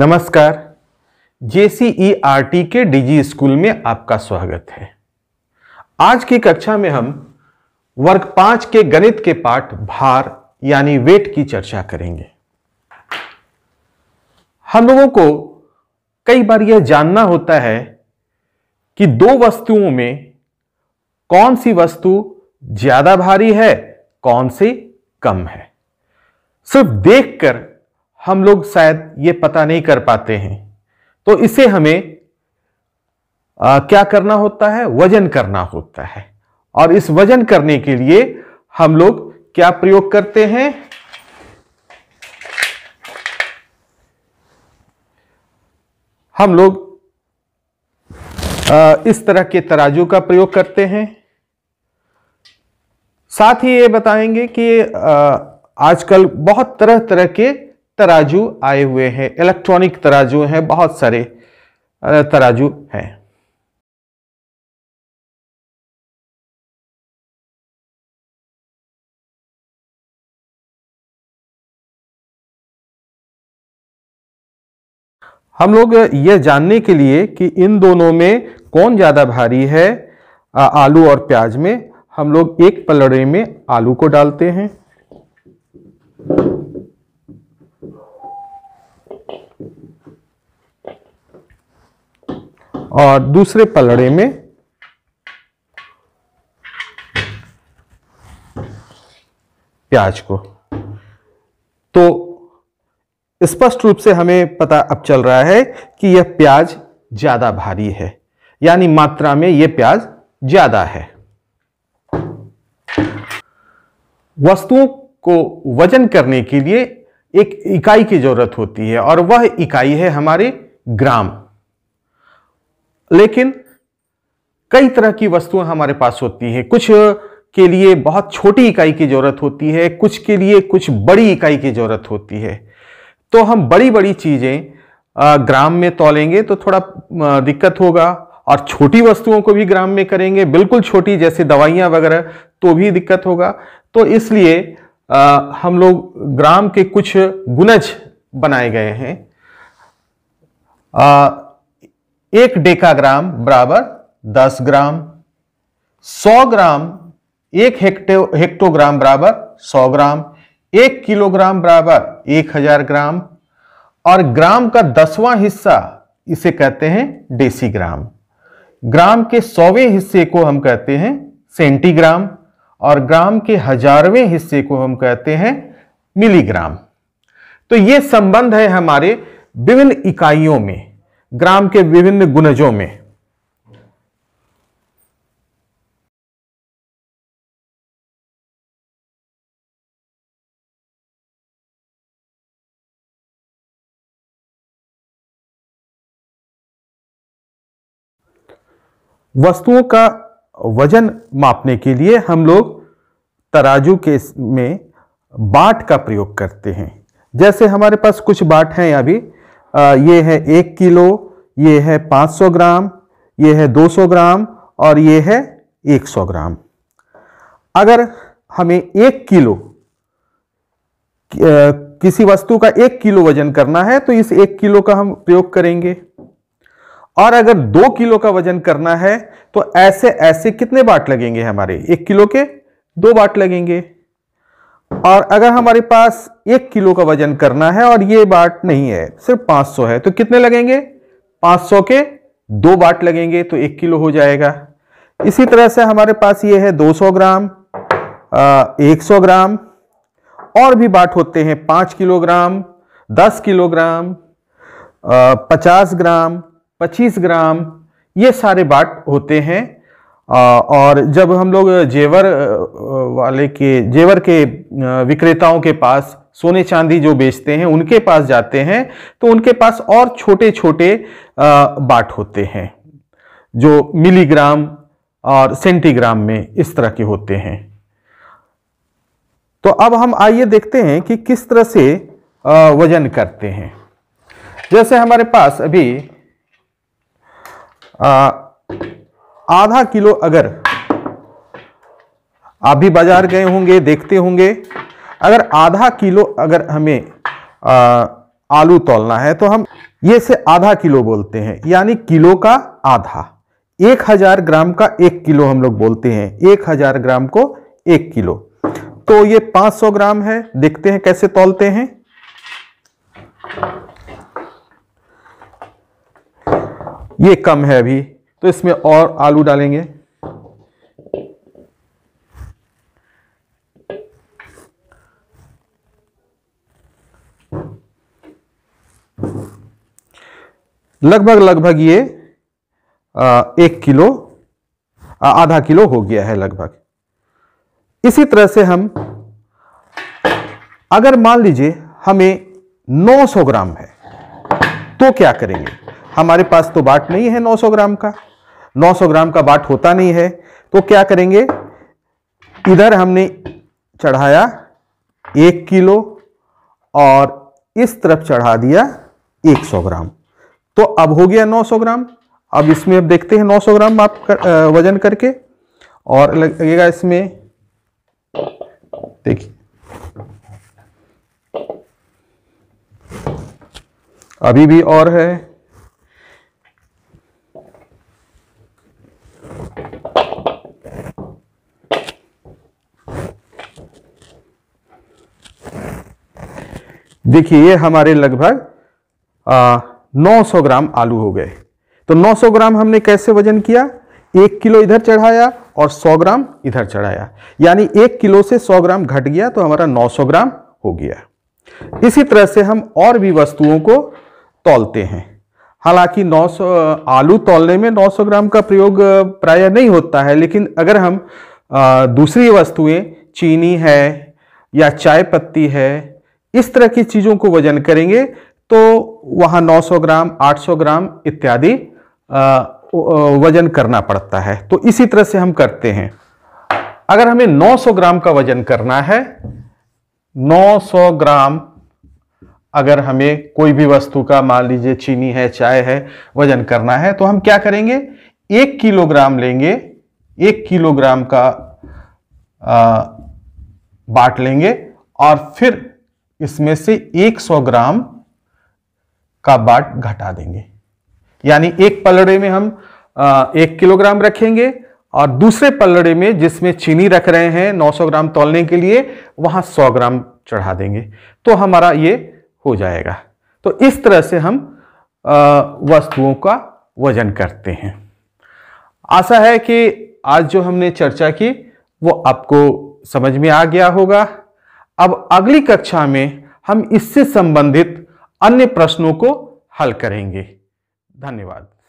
नमस्कार J e K D G school में आपका स्वागत है आज की कक्षा में हम वर्ग पांच के गणित के पाठ भार यानी वेट की चर्चा करेंगे हम लोगों को कई बार यह जानना होता है कि दो वस्तुओं में कौन सी वस्तु ज्यादा भारी है कौन सी कम है सिर्फ देखकर हम लोग शायद ये पता नहीं कर पाते हैं तो इसे हमें आ, क्या करना होता है वजन करना होता है और इस वजन करने के लिए हम लोग क्या प्रयोग करते हैं हम लोग इस तरह के तराजू का प्रयोग करते हैं साथ ही ये बताएंगे कि आजकल बहुत तरह तरह के तराजू आए हुए हैं इलेक्ट्रॉनिक तराजू हैं बहुत सारे तराजू हैं हम लोग यह जानने के लिए कि इन दोनों में कौन ज़्यादा भारी है आलू और प्याज में हम लोग एक पलड़े में आलू को डालते हैं और दूसरे पलड़े में प्याज को तो स्पष्ट रूप से हमें पता अब चल रहा है कि यह प्याज ज्यादा भारी है यानी मात्रा में यह प्याज ज्यादा है वस्तुओं को वजन करने के लिए एक इकाई की जरूरत होती है और वह इकाई है हमारे ग्राम लेकिन कई तरह की वस्तुएं हमारे पास होती हैं कुछ के लिए बहुत छोटी इकाई की जरूरत होती है कुछ के लिए कुछ बड़ी इकाई की जरूरत होती है तो हम बड़ी बड़ी चीज़ें ग्राम में तोलेंगे तो थोड़ा दिक्कत होगा और छोटी वस्तुओं को भी ग्राम में करेंगे बिल्कुल छोटी जैसे दवाइयाँ वगैरह तो भी दिक्कत होगा तो इसलिए हम लोग ग्राम के कुछ गुनज बनाए गए हैं एक डेकाग्राम बराबर 10 ग्राम 100 ग्राम एक हेक्टो हेक्टोग्राम बराबर 100 ग्राम एक किलोग्राम बराबर 1000 ग्राम और ग्राम का दसवां हिस्सा इसे कहते हैं डेसीग्राम ग्राम के सौवें हिस्से को हम कहते हैं सेंटीग्राम और ग्राम के हजारवें हिस्से को हम कहते हैं मिलीग्राम तो ये संबंध है हमारे विभिन्न इकाइयों में ग्राम के विभिन्न गुनजों में वस्तुओं का वजन मापने के लिए हम लोग तराजू के में बाट का प्रयोग करते हैं जैसे हमारे पास कुछ बाट हैं अभी ये है एक किलो ये है 500 ग्राम ये है 200 ग्राम और ये है 100 ग्राम अगर हमें एक किलो किसी वस्तु का एक किलो वजन करना है तो इस एक किलो का हम प्रयोग करेंगे और अगर दो किलो का वजन करना है तो ऐसे ऐसे कितने बाट लगेंगे हमारे एक किलो के दो बाट लगेंगे और अगर हमारे पास एक किलो का वजन करना है और ये बाट नहीं है सिर्फ 500 है तो कितने लगेंगे 500 के दो बाट लगेंगे तो एक किलो हो जाएगा इसी तरह से हमारे पास ये है 200 ग्राम आ, 100 ग्राम और भी बाट होते हैं 5 किलोग्राम 10 किलोग्राम पचास 50 ग्राम 25 ग्राम ये सारे बाट होते हैं और जब हम लोग जेवर वाले के जेवर के विक्रेताओं के पास सोने चांदी जो बेचते हैं उनके पास जाते हैं तो उनके पास और छोटे छोटे बाट होते हैं जो मिलीग्राम और सेंटीग्राम में इस तरह के होते हैं तो अब हम आइए देखते हैं कि किस तरह से वजन करते हैं जैसे हमारे पास अभी आ, आधा किलो अगर आप भी बाजार गए होंगे देखते होंगे अगर आधा किलो अगर हमें आ, आलू तोलना है तो हम ये से आधा किलो बोलते हैं यानी किलो का आधा एक हजार ग्राम का एक किलो हम लोग बोलते हैं एक हजार ग्राम को एक किलो तो ये 500 ग्राम है देखते हैं कैसे तोलते हैं ये कम है अभी तो इसमें और आलू डालेंगे लगभग लगभग ये एक किलो आधा किलो हो गया है लगभग इसी तरह से हम अगर मान लीजिए हमें 900 ग्राम है तो क्या करेंगे हमारे पास तो बाट नहीं है 900 ग्राम का 900 ग्राम का बाट होता नहीं है तो क्या करेंगे इधर हमने चढ़ाया एक किलो और इस तरफ चढ़ा दिया 100 ग्राम तो अब हो गया 900 ग्राम अब इसमें अब देखते हैं 900 ग्राम आप कर, वजन करके और लगेगा इसमें देखिए अभी भी और है देखिए ये हमारे लगभग नौ सौ ग्राम आलू हो गए तो 900 ग्राम हमने कैसे वजन किया एक किलो इधर चढ़ाया और 100 ग्राम इधर चढ़ाया यानी एक किलो से 100 ग्राम घट गया तो हमारा 900 ग्राम हो गया इसी तरह से हम और भी वस्तुओं को तोलते हैं हालांकि 900 आलू तोलने में 900 ग्राम का प्रयोग प्राय नहीं होता है लेकिन अगर हम दूसरी वस्तुएं चीनी है या चाय पत्ती है इस तरह की चीज़ों को वजन करेंगे तो वहाँ 900 ग्राम 800 ग्राम इत्यादि वजन करना पड़ता है तो इसी तरह से हम करते हैं अगर हमें 900 ग्राम का वजन करना है 900 ग्राम अगर हमें कोई भी वस्तु का मान लीजिए चीनी है चाय है वजन करना है तो हम क्या करेंगे एक किलोग्राम लेंगे एक किलोग्राम का आ, बांट लेंगे और फिर इसमें से 100 ग्राम का बाट घटा देंगे यानी एक पलड़े में हम आ, एक किलोग्राम रखेंगे और दूसरे पलड़े में जिसमें चीनी रख रहे हैं 900 ग्राम तोलने के लिए वहां 100 ग्राम चढ़ा देंगे तो हमारा ये हो जाएगा तो इस तरह से हम आ, वस्तुओं का वजन करते हैं आशा है कि आज जो हमने चर्चा की वो आपको समझ में आ गया होगा अब अगली कक्षा में हम इससे संबंधित अन्य प्रश्नों को हल करेंगे धन्यवाद